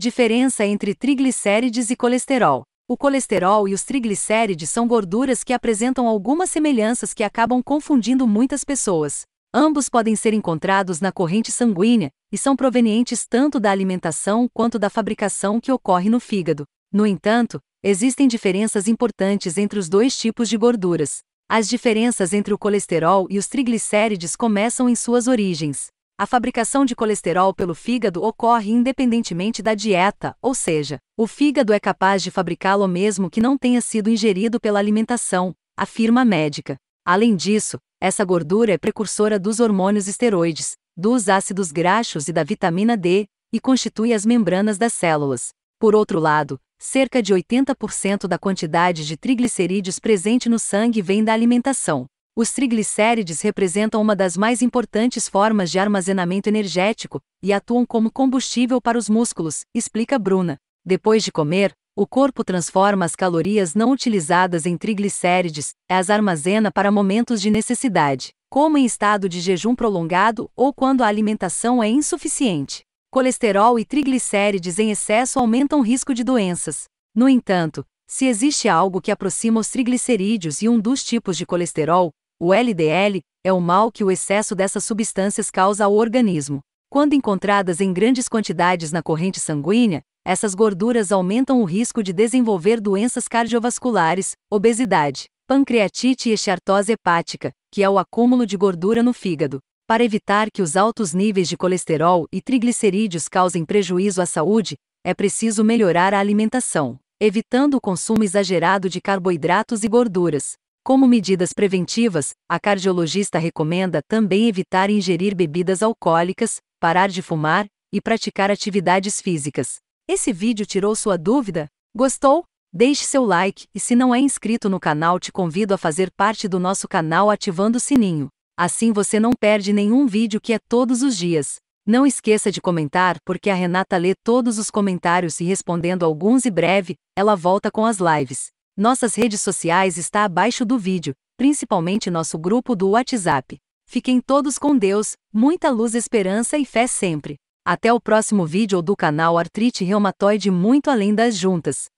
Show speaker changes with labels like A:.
A: Diferença entre triglicérides e colesterol. O colesterol e os triglicérides são gorduras que apresentam algumas semelhanças que acabam confundindo muitas pessoas. Ambos podem ser encontrados na corrente sanguínea e são provenientes tanto da alimentação quanto da fabricação que ocorre no fígado. No entanto, existem diferenças importantes entre os dois tipos de gorduras. As diferenças entre o colesterol e os triglicérides começam em suas origens. A fabricação de colesterol pelo fígado ocorre independentemente da dieta, ou seja, o fígado é capaz de fabricá-lo mesmo que não tenha sido ingerido pela alimentação, afirma a médica. Além disso, essa gordura é precursora dos hormônios esteroides, dos ácidos graxos e da vitamina D, e constitui as membranas das células. Por outro lado, cerca de 80% da quantidade de triglicerídeos presente no sangue vem da alimentação. Os triglicérides representam uma das mais importantes formas de armazenamento energético e atuam como combustível para os músculos, explica Bruna. Depois de comer, o corpo transforma as calorias não utilizadas em triglicérides e as armazena para momentos de necessidade, como em estado de jejum prolongado ou quando a alimentação é insuficiente. Colesterol e triglicérides em excesso aumentam o risco de doenças. No entanto, se existe algo que aproxima os triglicerídeos e um dos tipos de colesterol, o LDL é o mal que o excesso dessas substâncias causa ao organismo. Quando encontradas em grandes quantidades na corrente sanguínea, essas gorduras aumentam o risco de desenvolver doenças cardiovasculares, obesidade, pancreatite e esteatose hepática, que é o acúmulo de gordura no fígado. Para evitar que os altos níveis de colesterol e triglicerídeos causem prejuízo à saúde, é preciso melhorar a alimentação, evitando o consumo exagerado de carboidratos e gorduras. Como medidas preventivas, a cardiologista recomenda também evitar ingerir bebidas alcoólicas, parar de fumar e praticar atividades físicas. Esse vídeo tirou sua dúvida? Gostou? Deixe seu like e se não é inscrito no canal, te convido a fazer parte do nosso canal ativando o sininho. Assim você não perde nenhum vídeo que é todos os dias. Não esqueça de comentar, porque a Renata lê todos os comentários e respondendo alguns e breve, ela volta com as lives. Nossas redes sociais está abaixo do vídeo, principalmente nosso grupo do WhatsApp. Fiquem todos com Deus, muita luz, esperança e fé sempre. Até o próximo vídeo do canal Artrite Reumatoide Muito Além das Juntas.